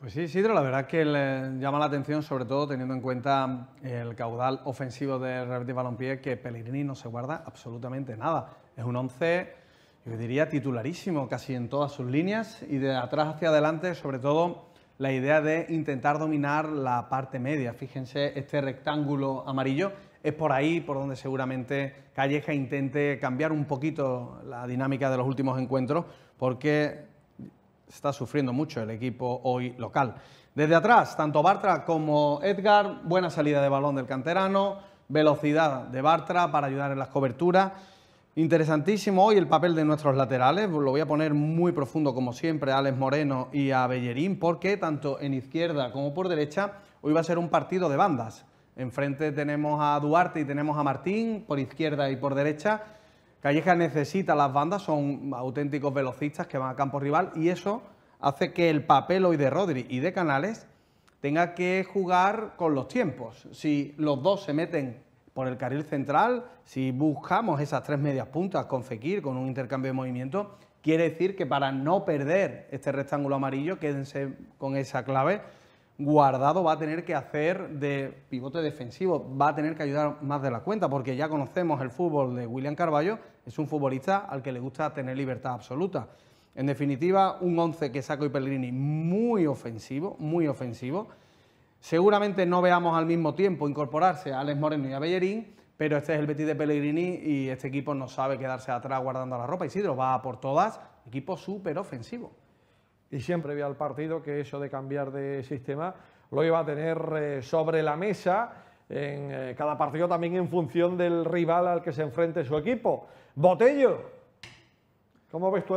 Pues sí, Sidro, la verdad es que llama la atención, sobre todo teniendo en cuenta el caudal ofensivo de Rebetis Balompié, que Pellegrini no se guarda absolutamente nada. Es un once, yo diría, titularísimo casi en todas sus líneas y de atrás hacia adelante, sobre todo la idea de intentar dominar la parte media. Fíjense este rectángulo amarillo. Es por ahí por donde seguramente Calleja intente cambiar un poquito la dinámica de los últimos encuentros, porque Está sufriendo mucho el equipo hoy local. Desde atrás, tanto Bartra como Edgar, buena salida de balón del canterano, velocidad de Bartra para ayudar en las coberturas. Interesantísimo hoy el papel de nuestros laterales, lo voy a poner muy profundo como siempre a Alex Moreno y a Bellerín, porque tanto en izquierda como por derecha hoy va a ser un partido de bandas. Enfrente tenemos a Duarte y tenemos a Martín, por izquierda y por derecha, Calleja necesita las bandas, son auténticos velocistas que van a campo rival y eso hace que el papel hoy de Rodri y de Canales tenga que jugar con los tiempos. Si los dos se meten por el carril central, si buscamos esas tres medias puntas con Fekir, con un intercambio de movimiento, quiere decir que para no perder este rectángulo amarillo, quédense con esa clave, Guardado va a tener que hacer de pivote defensivo, va a tener que ayudar más de la cuenta, porque ya conocemos el fútbol de William Carballo, es un futbolista al que le gusta tener libertad absoluta. En definitiva, un 11 que saco y Pellegrini muy ofensivo, muy ofensivo. Seguramente no veamos al mismo tiempo incorporarse a Alex Moreno y a Bellerín, pero este es el Betis de Pellegrini y este equipo no sabe quedarse atrás guardando la ropa. Isidro va por todas, equipo súper ofensivo y siempre había al partido que eso de cambiar de sistema lo iba a tener eh, sobre la mesa en eh, cada partido también en función del rival al que se enfrente su equipo. Botello, ¿cómo ves tú?